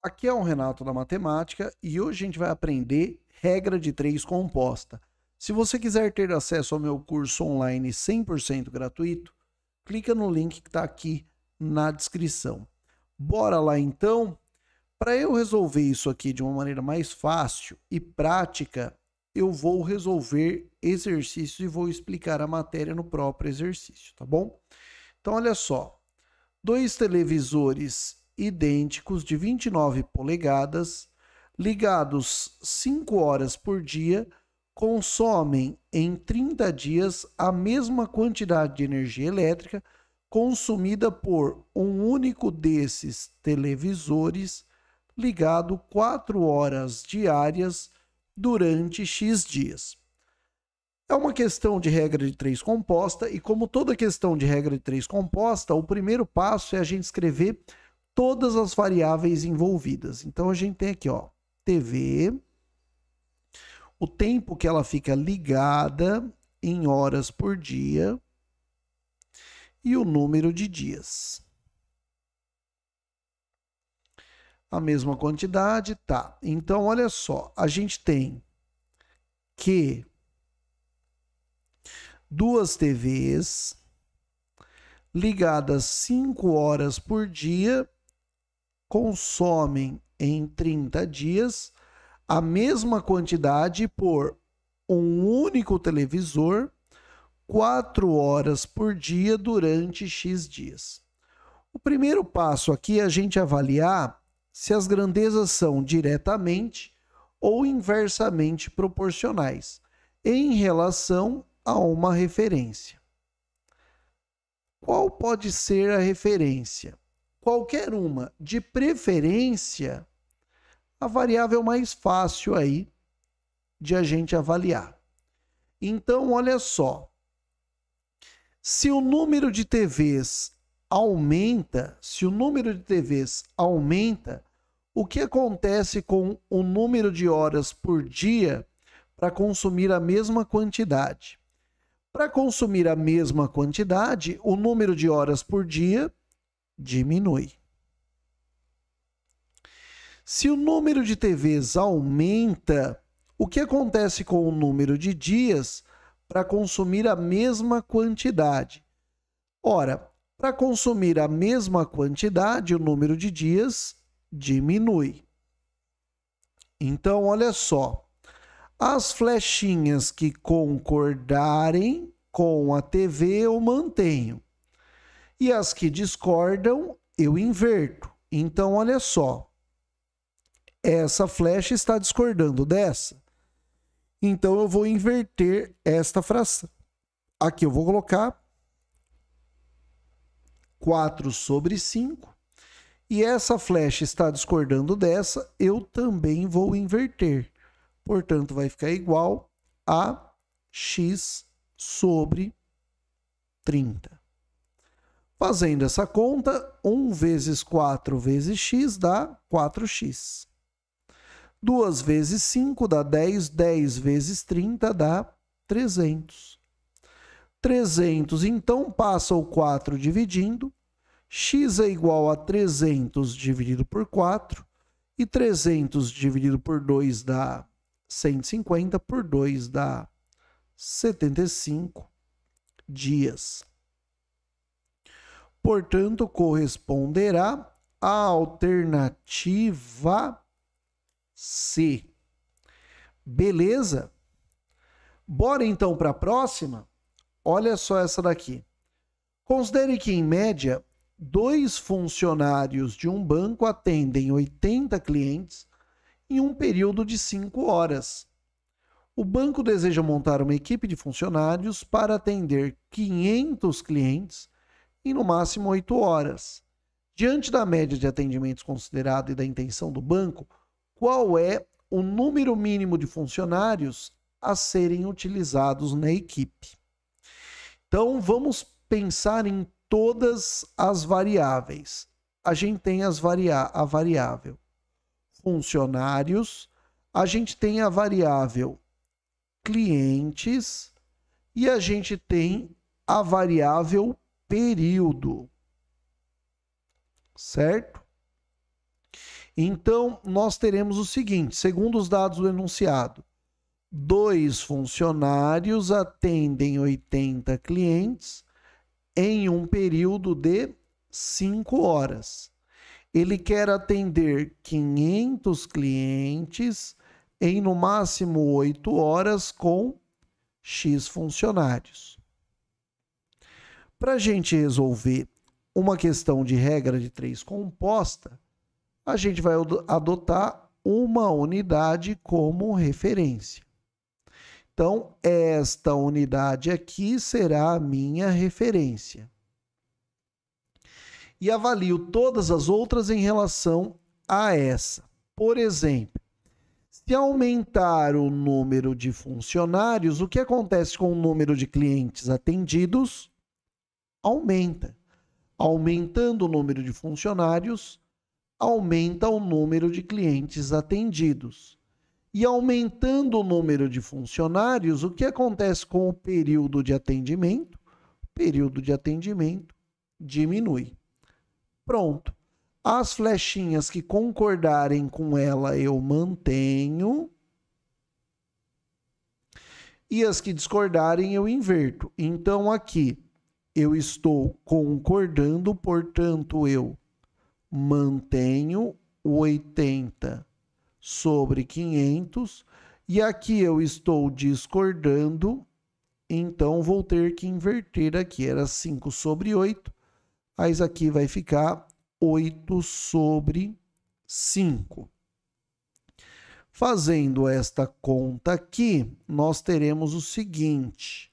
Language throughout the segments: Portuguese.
Aqui é o Renato da Matemática e hoje a gente vai aprender regra de três composta. Se você quiser ter acesso ao meu curso online 100% gratuito, clica no link que está aqui na descrição. Bora lá então? Para eu resolver isso aqui de uma maneira mais fácil e prática, eu vou resolver exercícios e vou explicar a matéria no próprio exercício, tá bom? Então olha só, dois televisores idênticos de 29 polegadas, ligados 5 horas por dia, consomem em 30 dias a mesma quantidade de energia elétrica consumida por um único desses televisores ligado 4 horas diárias durante X dias. É uma questão de regra de três composta, e como toda questão de regra de três composta, o primeiro passo é a gente escrever todas as variáveis envolvidas. Então a gente tem aqui, ó, TV, o tempo que ela fica ligada em horas por dia e o número de dias. A mesma quantidade, tá. Então olha só, a gente tem que duas TVs ligadas 5 horas por dia consomem em 30 dias a mesma quantidade por um único televisor, 4 horas por dia durante X dias. O primeiro passo aqui é a gente avaliar se as grandezas são diretamente ou inversamente proporcionais em relação a uma referência. Qual pode ser a referência? qualquer uma, de preferência, a variável mais fácil aí de a gente avaliar. Então, olha só. Se o número de TVs aumenta, se o número de TVs aumenta, o que acontece com o número de horas por dia para consumir a mesma quantidade? Para consumir a mesma quantidade, o número de horas por dia diminui. Se o número de TVs aumenta, o que acontece com o número de dias para consumir a mesma quantidade? Ora, para consumir a mesma quantidade, o número de dias diminui. Então, olha só. As flechinhas que concordarem com a TV eu mantenho. E as que discordam, eu inverto. Então, olha só. Essa flecha está discordando dessa. Então, eu vou inverter esta fração. Aqui eu vou colocar 4 sobre 5. E essa flecha está discordando dessa, eu também vou inverter. Portanto, vai ficar igual a x sobre 30. Fazendo essa conta, 1 vezes 4 vezes x dá 4x. 2 vezes 5 dá 10, 10 vezes 30 dá 300. 300, então, passa o 4 dividindo. x é igual a 300 dividido por 4. E 300 dividido por 2 dá 150, por 2 dá 75 dias portanto, corresponderá à alternativa C. Beleza? Bora então para a próxima? Olha só essa daqui. Considere que, em média, dois funcionários de um banco atendem 80 clientes em um período de 5 horas. O banco deseja montar uma equipe de funcionários para atender 500 clientes no máximo 8 horas. Diante da média de atendimentos considerada e da intenção do banco, qual é o número mínimo de funcionários a serem utilizados na equipe? Então, vamos pensar em todas as variáveis. A gente tem as varia a variável funcionários, a gente tem a variável clientes e a gente tem a variável período. Certo? Então, nós teremos o seguinte: segundo os dados do enunciado, dois funcionários atendem 80 clientes em um período de 5 horas. Ele quer atender 500 clientes em no máximo 8 horas com X funcionários. Para a gente resolver uma questão de regra de três composta, a gente vai adotar uma unidade como referência. Então, esta unidade aqui será a minha referência. E avalio todas as outras em relação a essa. Por exemplo, se aumentar o número de funcionários, o que acontece com o número de clientes atendidos? aumenta. Aumentando o número de funcionários, aumenta o número de clientes atendidos. E aumentando o número de funcionários, o que acontece com o período de atendimento? O período de atendimento diminui. Pronto. As flechinhas que concordarem com ela eu mantenho. E as que discordarem eu inverto. Então aqui eu estou concordando, portanto, eu mantenho o 80 sobre 500, e aqui eu estou discordando, então vou ter que inverter aqui. Era 5 sobre 8, mas aqui vai ficar 8 sobre 5. Fazendo esta conta aqui, nós teremos o seguinte: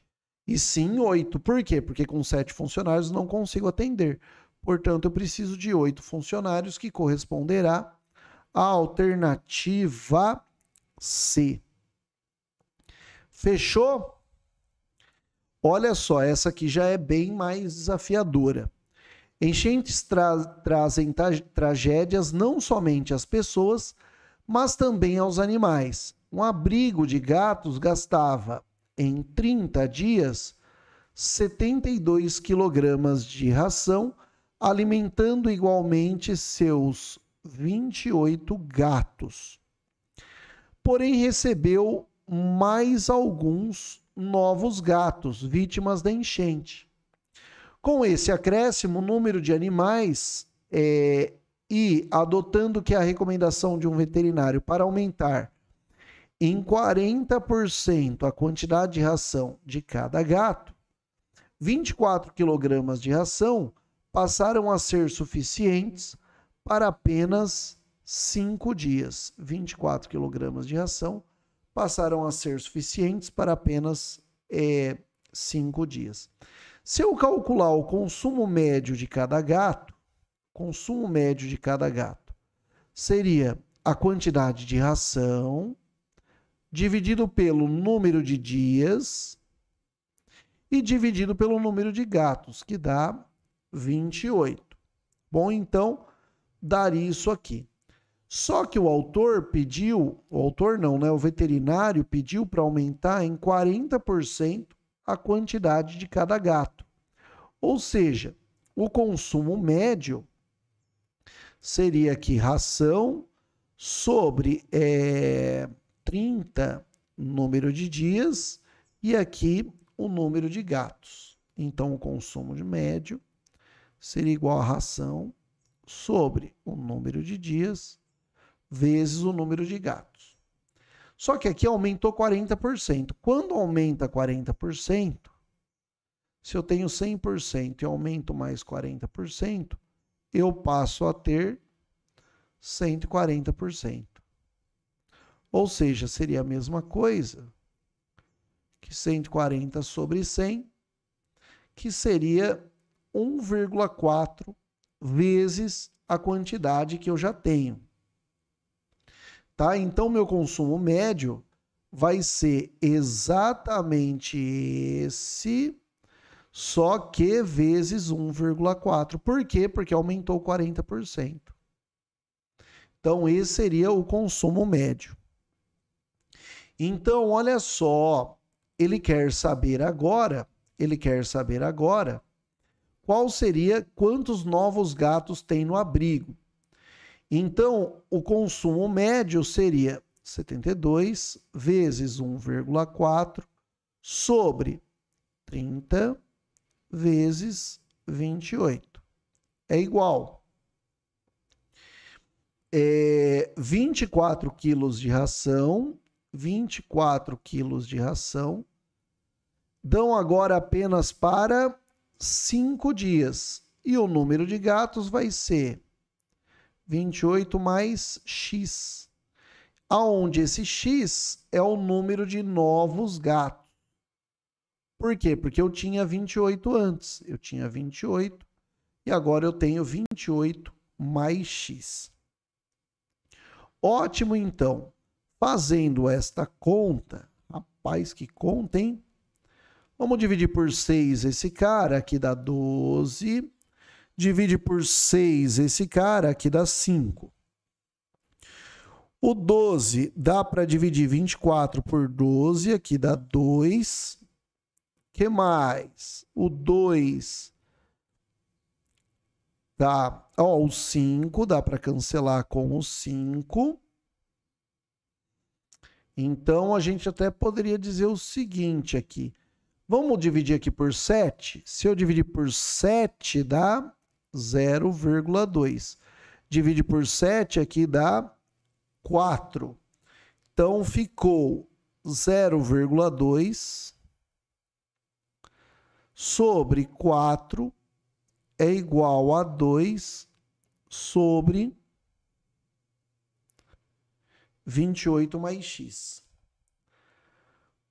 e sim oito. Por quê? Porque com sete funcionários não consigo atender. Portanto, eu preciso de oito funcionários, que corresponderá à alternativa C. Fechou? Olha só, essa aqui já é bem mais desafiadora. Enchentes tra trazem tra tragédias não somente às pessoas, mas também aos animais. Um abrigo de gatos gastava em 30 dias 72 quilogramas de ração, alimentando igualmente seus 28 gatos. Porém, recebeu mais alguns novos gatos, vítimas da enchente. Com esse acréscimo, o número de animais é, e adotando que é a recomendação de um veterinário para aumentar em 40% a quantidade de ração de cada gato, 24 kg de ração passaram a ser suficientes para apenas 5 dias. 24 kg de ração passaram a ser suficientes para apenas 5 é, dias. Se eu calcular o consumo médio de cada gato, consumo médio de cada gato seria a quantidade de ração dividido pelo número de dias e dividido pelo número de gatos, que dá 28. Bom, então, daria isso aqui. Só que o autor pediu, o autor não, né? O veterinário pediu para aumentar em 40% a quantidade de cada gato. Ou seja, o consumo médio seria aqui ração sobre é, 30 número de dias e aqui o número de gatos. Então, o consumo de médio seria igual à ração sobre o número de dias vezes o número de gatos. Só que aqui aumentou 40%. Quando aumenta 40%, se eu tenho 100% e aumento mais 40%, eu passo a ter 140%. Ou seja, seria a mesma coisa que 140 sobre 100, que seria 1,4 vezes a quantidade que eu já tenho. Tá? Então, meu consumo médio vai ser exatamente esse, só que vezes 1,4. Por quê? Porque aumentou 40%. Então, esse seria o consumo médio. Então, olha só, ele quer saber agora, ele quer saber agora qual seria quantos novos gatos tem no abrigo. Então, o consumo médio seria 72 vezes 1,4 sobre 30 vezes 28. É igual. É 24 quilos de ração 24 quilos de ração, dão agora apenas para 5 dias. E o número de gatos vai ser 28 mais X, aonde esse X é o número de novos gatos. Por quê? Porque eu tinha 28 antes, eu tinha 28 e agora eu tenho 28 mais X. Ótimo, então. Fazendo esta conta, rapaz, que conta, hein? Vamos dividir por 6 esse cara, aqui dá 12. Divide por 6 esse cara, aqui dá 5. O 12 dá para dividir 24 por 12, aqui dá 2. que mais? O 2 dá, ó, o 5 dá para cancelar com o 5. Então a gente até poderia dizer o seguinte aqui. Vamos dividir aqui por 7? Se eu dividir por 7 dá 0,2. Divide por 7 aqui dá 4. Então ficou 0,2 sobre 4 é igual a 2 sobre 28 mais x.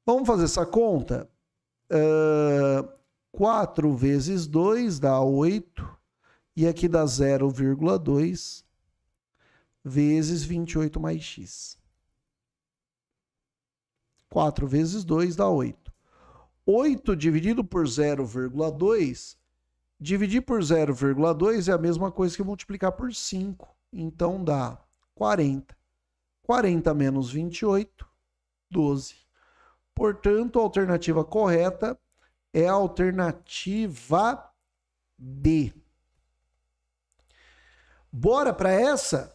Vamos fazer essa conta? Uh, 4 vezes 2 dá 8, e aqui dá 0,2 vezes 28 mais x. 4 vezes 2 dá 8. 8 dividido por 0,2, dividir por 0,2 é a mesma coisa que multiplicar por 5, então dá 40. 40 menos 28, 12. Portanto, a alternativa correta é a alternativa D. Bora para essa?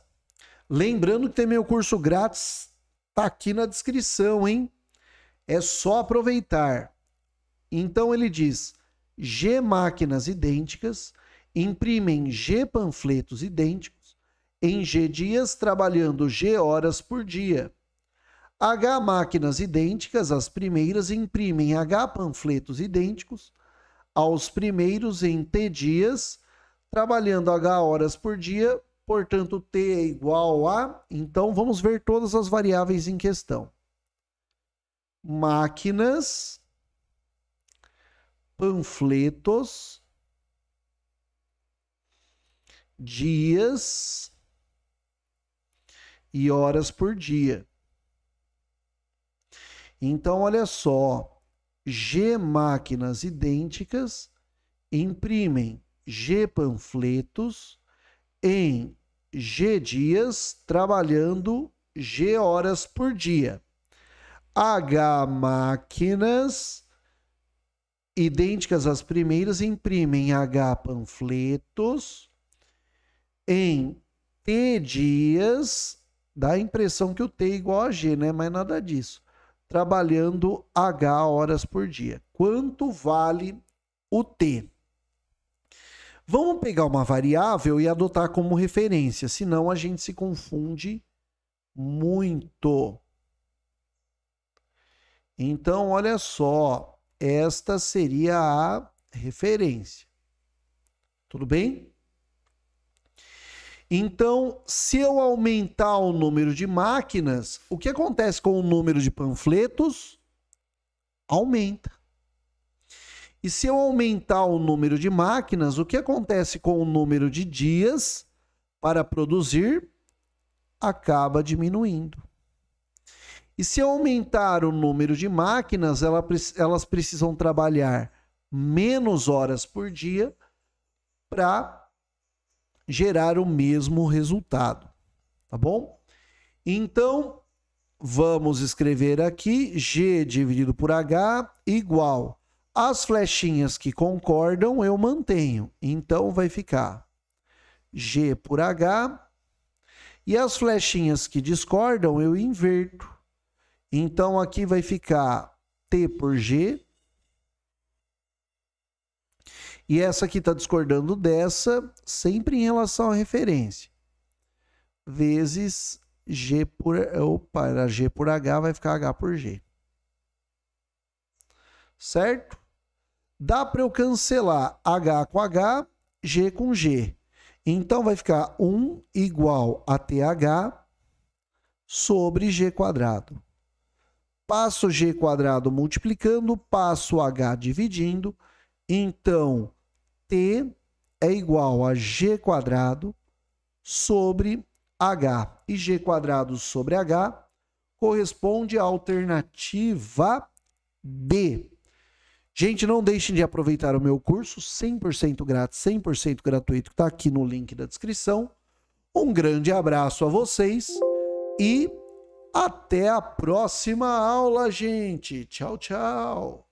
Lembrando que tem meu curso grátis, tá aqui na descrição, hein? É só aproveitar. Então ele diz: G máquinas idênticas imprimem G panfletos idênticos em G dias trabalhando G horas por dia. H máquinas idênticas às primeiras imprimem H panfletos idênticos aos primeiros em T dias, trabalhando H horas por dia, portanto T é igual a. Então vamos ver todas as variáveis em questão. Máquinas, panfletos, dias, e horas por dia. Então, olha só, G máquinas idênticas imprimem G panfletos em G dias, trabalhando G horas por dia. H máquinas idênticas às primeiras imprimem H panfletos em T dias, Dá a impressão que o T é igual a G, né? Mas nada disso. Trabalhando H horas por dia. Quanto vale o T? Vamos pegar uma variável e adotar como referência, senão a gente se confunde muito. Então, olha só, esta seria a referência. Tudo bem? Então, se eu aumentar o número de máquinas, o que acontece com o número de panfletos? Aumenta. E se eu aumentar o número de máquinas, o que acontece com o número de dias para produzir? Acaba diminuindo. E se eu aumentar o número de máquinas, elas precisam trabalhar menos horas por dia para gerar o mesmo resultado, tá bom? Então, vamos escrever aqui G dividido por H igual. As flechinhas que concordam eu mantenho, então vai ficar G por H. E as flechinhas que discordam eu inverto. Então aqui vai ficar T por G e essa aqui está discordando dessa, sempre em relação à referência. Vezes G por. Opa, era G por H, vai ficar H por G. Certo? Dá para eu cancelar H com H, G com G. Então vai ficar 1 igual a TH sobre G quadrado. Passo G quadrado multiplicando, passo H dividindo. Então, T é igual a G quadrado sobre H. E G quadrado sobre H corresponde à alternativa B. Gente, não deixem de aproveitar o meu curso 100% grátis, 100% gratuito, que está aqui no link da descrição. Um grande abraço a vocês e até a próxima aula, gente. Tchau, tchau.